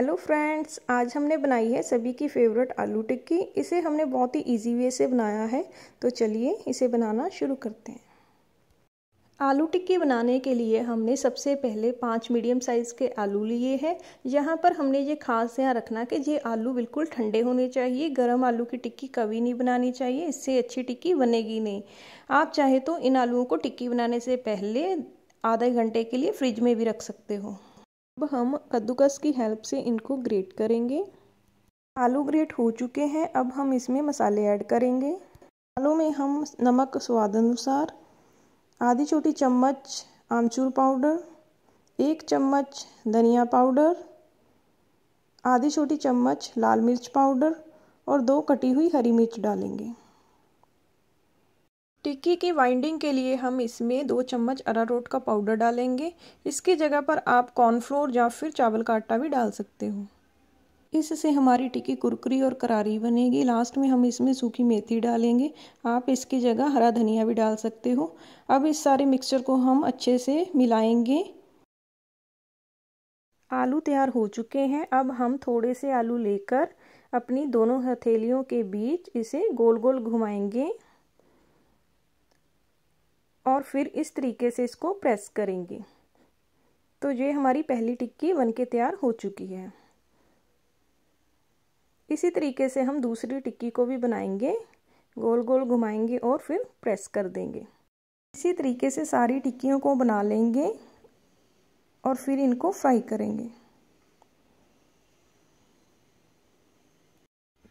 hello friends आज हमने बनाई है सभी की फेवरेट आलू टिक्की इसे हमने बहुत ही इजी वे से बनाया है तो चलिए इसे बनाना शुरू करते हैं आलू टिक्की बनाने के लिए हमने सबसे पहले पाँच मीडियम साइज़ के आलू लिए हैं यहाँ पर हमने ये खास ध्यान रखना कि ये आलू बिल्कुल ठंडे होने चाहिए गर्म आलू की टिक्की कभी नहीं बनानी चाहिए इससे अच्छी टिक्की बनेगी नहीं आप चाहे तो इन आलुओं को टिक्की बनाने से पहले आधे घंटे के लिए फ्रिज में भी रख सकते हो अब हम कद्दूकस की हेल्प से इनको ग्रेट करेंगे आलू ग्रेट हो चुके हैं अब हम इसमें मसाले ऐड करेंगे आलू में हम नमक स्वाद अनुसार आधी छोटी चम्मच आमचूर पाउडर एक चम्मच धनिया पाउडर आधी छोटी चम्मच लाल मिर्च पाउडर और दो कटी हुई हरी मिर्च डालेंगे टिक्की की वाइंडिंग के लिए हम इसमें दो चम्मच अरारोट का पाउडर डालेंगे इसकी जगह पर आप कॉर्नफ्लोर या फिर चावल का आटा भी डाल सकते हो इससे हमारी टिक्की कुरकुरी और करारी बनेगी लास्ट में हम इसमें सूखी मेथी डालेंगे आप इसकी जगह हरा धनिया भी डाल सकते हो अब इस सारे मिक्सचर को हम अच्छे से मिलाएंगे आलू तैयार हो चुके हैं अब हम थोड़े से आलू लेकर अपनी दोनों हथेलियों के बीच इसे गोल गोल घुमाएंगे और फिर इस तरीके से इसको प्रेस करेंगे तो ये हमारी पहली टिक्की बनके के तैयार हो चुकी है इसी तरीके से हम दूसरी टिक्की को भी बनाएंगे गोल गोल घुमाएंगे और फिर प्रेस कर देंगे इसी तरीके से सारी टिक्कियों को बना लेंगे और फिर इनको फ्राई करेंगे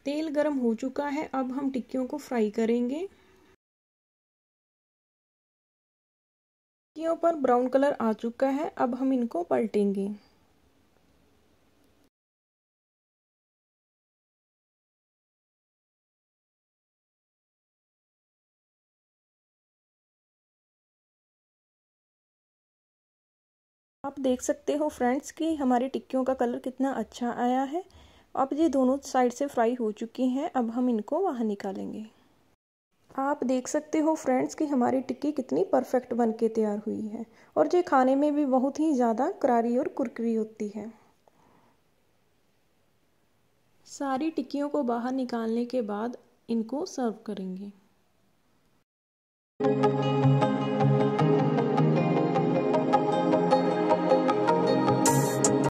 तेल गरम हो चुका है अब हम टिक्कियों को फ्राई करेंगे पत्तियों पर ब्राउन कलर आ चुका है अब हम इनको पलटेंगे आप देख सकते हो फ्रेंड्स कि हमारी टिक्कियों का कलर कितना अच्छा आया है अब ये दोनों साइड से फ्राई हो चुकी हैं अब हम इनको वहाँ निकालेंगे आप देख सकते हो फ्रेंड्स कि हमारी टिक्की कितनी परफेक्ट बन के तैयार हुई है और ये खाने में भी बहुत ही ज़्यादा करारी और कुरकरी होती है सारी टिक्कियों को बाहर निकालने के बाद इनको सर्व करेंगे